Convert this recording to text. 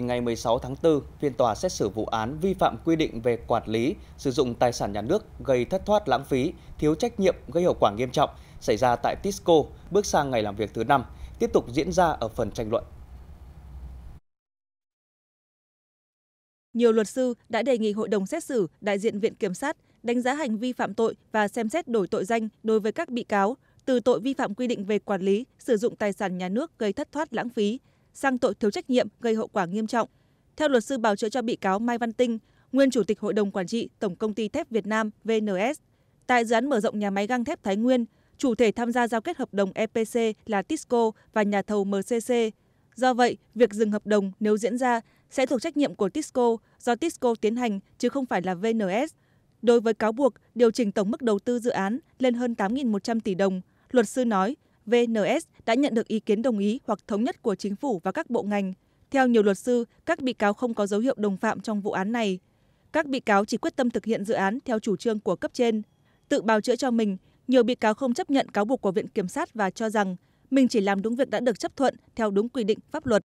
Ngày 16 tháng 4, phiên tòa xét xử vụ án vi phạm quy định về quản lý, sử dụng tài sản nhà nước gây thất thoát lãng phí, thiếu trách nhiệm gây hậu quả nghiêm trọng xảy ra tại Tisco bước sang ngày làm việc thứ năm tiếp tục diễn ra ở phần tranh luận. Nhiều luật sư đã đề nghị hội đồng xét xử, đại diện viện kiểm sát đánh giá hành vi phạm tội và xem xét đổi tội danh đối với các bị cáo từ tội vi phạm quy định về quản lý, sử dụng tài sản nhà nước gây thất thoát lãng phí sang tội thiếu trách nhiệm gây hậu quả nghiêm trọng theo luật sư bào chữa cho bị cáo mai văn tinh nguyên chủ tịch hội đồng quản trị tổng công ty thép việt nam vns tại dự án mở rộng nhà máy gang thép thái nguyên chủ thể tham gia giao kết hợp đồng epc là tisco và nhà thầu mcc do vậy việc dừng hợp đồng nếu diễn ra sẽ thuộc trách nhiệm của tisco do tisco tiến hành chứ không phải là vns đối với cáo buộc điều chỉnh tổng mức đầu tư dự án lên hơn 8.100 tỷ đồng luật sư nói vns đã nhận được ý kiến đồng ý hoặc thống nhất của chính phủ và các bộ ngành theo nhiều luật sư các bị cáo không có dấu hiệu đồng phạm trong vụ án này các bị cáo chỉ quyết tâm thực hiện dự án theo chủ trương của cấp trên tự bào chữa cho mình nhiều bị cáo không chấp nhận cáo buộc của viện kiểm sát và cho rằng mình chỉ làm đúng việc đã được chấp thuận theo đúng quy định pháp luật